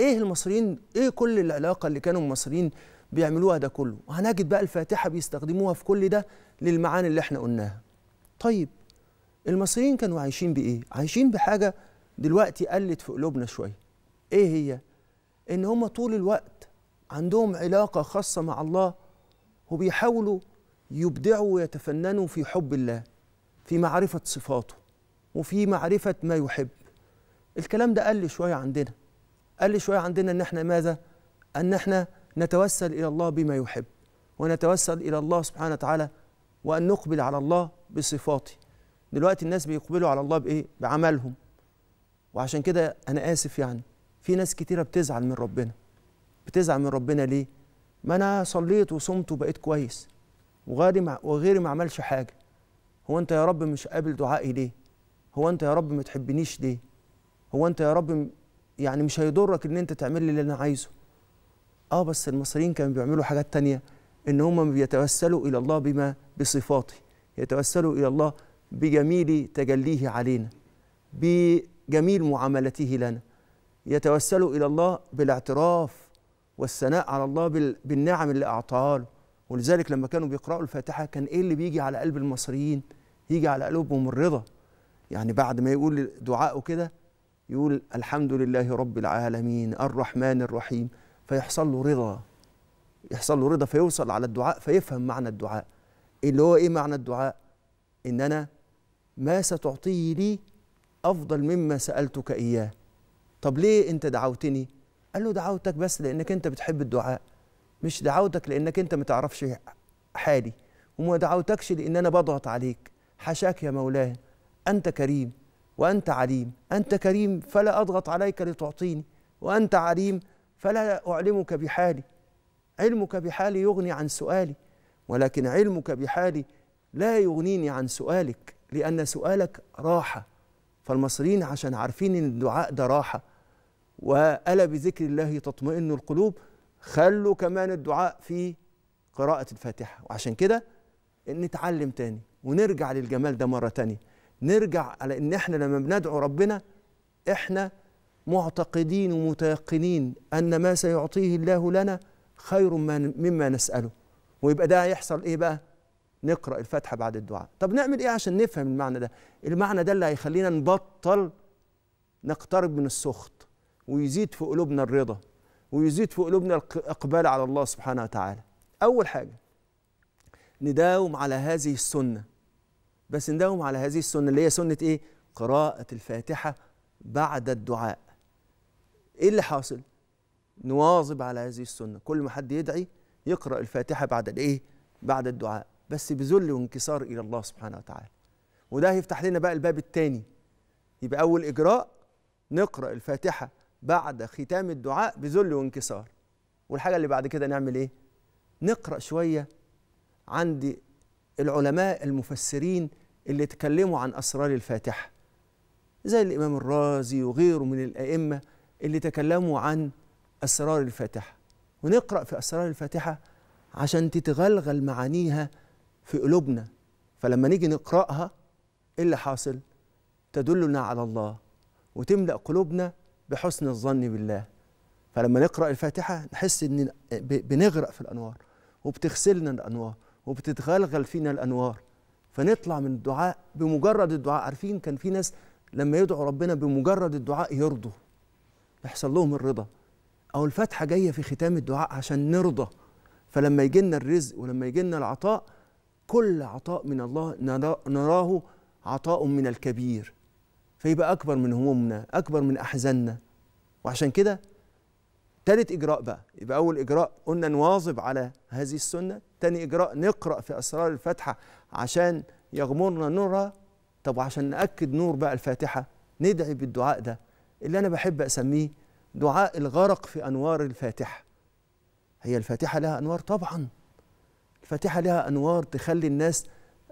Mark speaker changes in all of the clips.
Speaker 1: ايه المصريين ايه كل العلاقه اللي كانوا المصريين بيعملوها ده كله وهنجد بقى الفاتحه بيستخدموها في كل ده للمعاني اللي احنا قلناها طيب المصريين كانوا عايشين بايه عايشين بحاجه دلوقتي قلت في قلوبنا شويه ايه هي ان هم طول الوقت عندهم علاقه خاصه مع الله وبيحاولوا يبدعوا ويتفننوا في حب الله في معرفه صفاته وفي معرفه ما يحب الكلام ده قل شويه عندنا قال لي شويه عندنا ان احنا ماذا ان احنا نتوسل الى الله بما يحب ونتوسل الى الله سبحانه وتعالى وان نقبل على الله بصفاته دلوقتي الناس بيقبلوا على الله بايه بعملهم وعشان كده انا اسف يعني في ناس كتيره بتزعل من ربنا بتزعل من ربنا ليه ما انا صليت وصمت وبقيت كويس وغيري وغيري ما عملش حاجه هو انت يا رب مش قابل دعائي ليه هو انت يا رب ما تحبنيش ليه هو انت يا رب يعني مش هيضرك ان انت تعمل لي اللي انا عايزه اه بس المصريين كانوا بيعملوا حاجات تانية ان هم بيتوسلوا الى الله بما بصفاته يتوسلوا الى الله بجميل تجليه علينا بجميل معاملته لنا يتوسلوا الى الله بالاعتراف والثناء على الله بالنعم اللي اعطاها له ولذلك لما كانوا بيقرأوا الفاتحة كان إيه اللي بيجي على قلب المصريين؟ يجي على قلوبهم الرضا يعني بعد ما يقول دعاءه كده يقول الحمد لله رب العالمين الرحمن الرحيم فيحصل له رضا يحصل له رضا فيوصل على الدعاء فيفهم معنى الدعاء اللي هو ايه معنى الدعاء ان انا ما ستعطيه لي افضل مما سالتك اياه طب ليه انت دعوتني قال له دعوتك بس لانك انت بتحب الدعاء مش دعوتك لانك انت ما تعرفش حالي وما دعوتكش لان انا بضغط عليك حاشاك يا مولاي انت كريم وأنت عليم أنت كريم فلا أضغط عليك لتعطيني وأنت عليم فلا أعلمك بحالي علمك بحالي يغني عن سؤالي ولكن علمك بحالي لا يغنيني عن سؤالك لأن سؤالك راحة فالمصريين عشان عارفين إن الدعاء ده راحة وألا بذكر الله تطمئن القلوب خلوا كمان الدعاء في قراءة الفاتحة وعشان كده نتعلم تاني ونرجع للجمال ده مرة تانية نرجع على ان احنا لما بندعو ربنا احنا معتقدين ومتيقنين ان ما سيعطيه الله لنا خير مما نساله ويبقى ده هيحصل ايه بقى نقرا الفاتحه بعد الدعاء طب نعمل ايه عشان نفهم المعنى ده المعنى ده اللي هيخلينا نبطل نقترب من السخط ويزيد في قلوبنا الرضا ويزيد في قلوبنا الاقبال على الله سبحانه وتعالى اول حاجه نداوم على هذه السنه بس نداوم على هذه السنة اللي هي سنة إيه؟ قراءة الفاتحة بعد الدعاء إيه اللي حاصل؟ نواظب على هذه السنة كل ما حد يدعي يقرأ الفاتحة بعد الإيه؟ بعد الدعاء بس بذل وانكسار إلى الله سبحانه وتعالى وده هيفتح لنا بقى الباب الثاني يبقى أول إجراء نقرأ الفاتحة بعد ختام الدعاء بذل وانكسار والحاجة اللي بعد كده نعمل إيه؟ نقرأ شوية عندي العلماء المفسرين اللي تكلموا عن أسرار الفاتحة زي الإمام الرازي وغيره من الأئمة اللي تكلموا عن أسرار الفاتحة ونقرأ في أسرار الفاتحة عشان تتغلغل معانيها في قلوبنا فلما نيجي نقرأها إيه اللي حاصل؟ تدلنا على الله وتملأ قلوبنا بحسن الظن بالله فلما نقرأ الفاتحة نحس إن بنغرق في الأنوار وبتغسلنا الأنوار وبتتغلغل فينا الانوار فنطلع من الدعاء بمجرد الدعاء عارفين كان في ناس لما يدعوا ربنا بمجرد الدعاء يرضوا يحصل لهم الرضا او الفاتحه جايه في ختام الدعاء عشان نرضى فلما يجي لنا الرزق ولما يجي لنا العطاء كل عطاء من الله نراه عطاء من الكبير فيبقى اكبر من همومنا اكبر من احزاننا وعشان كده ثالث اجراء بقى يبقى اول اجراء قلنا نواظب على هذه السنه تاني إجراء نقرأ في أسرار الفاتحة عشان يغمرنا نورها طب وعشان نأكد نور بقى الفاتحة ندعي بالدعاء ده اللي أنا بحب أسميه دعاء الغرق في أنوار الفاتحة هي الفاتحة لها أنوار طبعا الفاتحة لها أنوار تخلي الناس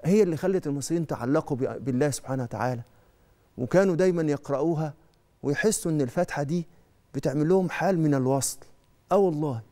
Speaker 1: هي اللي خلت المصريين تعلقوا بالله سبحانه وتعالى وكانوا دايما يقرأوها ويحسوا إن الفاتحة دي بتعمل لهم حال من الوصل آه والله